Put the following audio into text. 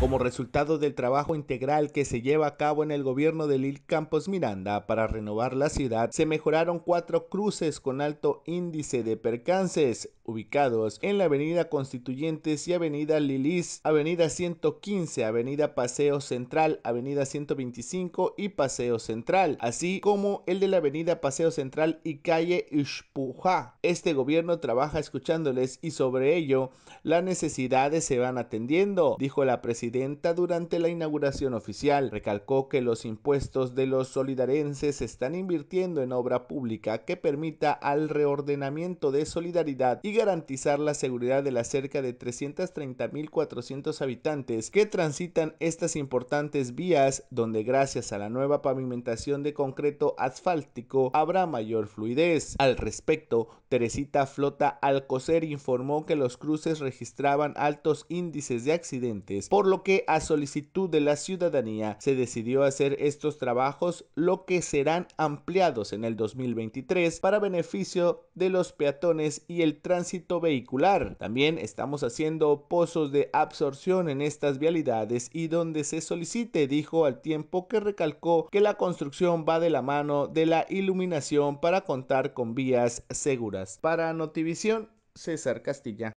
como resultado del trabajo integral que se lleva a cabo en el gobierno de Lil Campos Miranda para renovar la ciudad, se mejoraron cuatro cruces con alto índice de percances ubicados en la Avenida Constituyentes y Avenida Lilis, Avenida 115, Avenida Paseo Central, Avenida 125 y Paseo Central, así como el de la Avenida Paseo Central y calle Ishpuja. Este gobierno trabaja escuchándoles y sobre ello las necesidades se van atendiendo, dijo la presidenta durante la inauguración oficial. Recalcó que los impuestos de los solidarenses se están invirtiendo en obra pública que permita al reordenamiento de solidaridad y garantizar la seguridad de las cerca de 330.400 habitantes que transitan estas importantes vías donde gracias a la nueva pavimentación de concreto asfáltico habrá mayor fluidez. Al respecto, Teresita Flota Alcocer informó que los cruces registraban altos índices de accidentes, por lo que a solicitud de la ciudadanía se decidió hacer estos trabajos, lo que serán ampliados en el 2023 para beneficio de los peatones y el tránsito vehicular. También estamos haciendo pozos de absorción en estas vialidades y donde se solicite, dijo al tiempo que recalcó que la construcción va de la mano de la iluminación para contar con vías seguras. Para Notivisión, César Castilla.